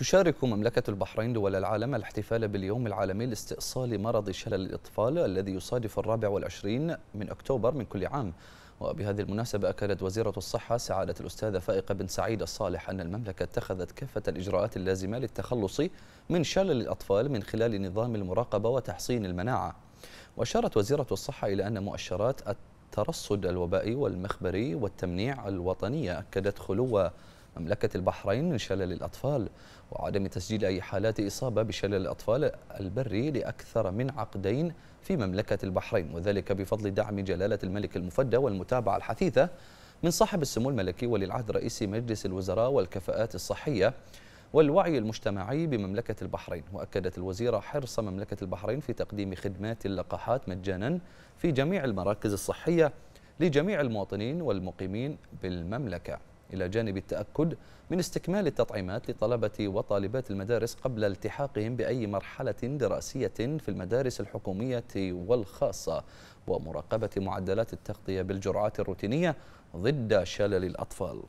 تشارك مملكة البحرين دول العالم الاحتفال باليوم العالمي لاستئصال مرض شلل الأطفال الذي يصادف الرابع والعشرين من أكتوبر من كل عام وبهذه المناسبة أكدت وزيرة الصحة سعادة الأستاذة فائقة بن سعيد الصالح أن المملكة اتخذت كافة الإجراءات اللازمة للتخلص من شلل الأطفال من خلال نظام المراقبة وتحصين المناعة وأشارت وزيرة الصحة إلى أن مؤشرات الترصد الوبائي والمخبري والتمنيع الوطنية أكدت خلو مملكة البحرين من شلل الأطفال وعدم تسجيل أي حالات إصابة بشلل الأطفال البري لأكثر من عقدين في مملكة البحرين وذلك بفضل دعم جلالة الملك المفدى والمتابعة الحثيثة من صاحب السمو الملكي ولي العهد رئيس مجلس الوزراء والكفاءات الصحية والوعي المجتمعي بمملكة البحرين وأكدت الوزيرة حرص مملكة البحرين في تقديم خدمات اللقاحات مجانا في جميع المراكز الصحية لجميع المواطنين والمقيمين بالمملكه إلى جانب التأكد من استكمال التطعيمات لطلبة وطالبات المدارس قبل التحاقهم بأي مرحلة دراسية في المدارس الحكومية والخاصة ومراقبة معدلات التغطية بالجرعات الروتينية ضد شلل الأطفال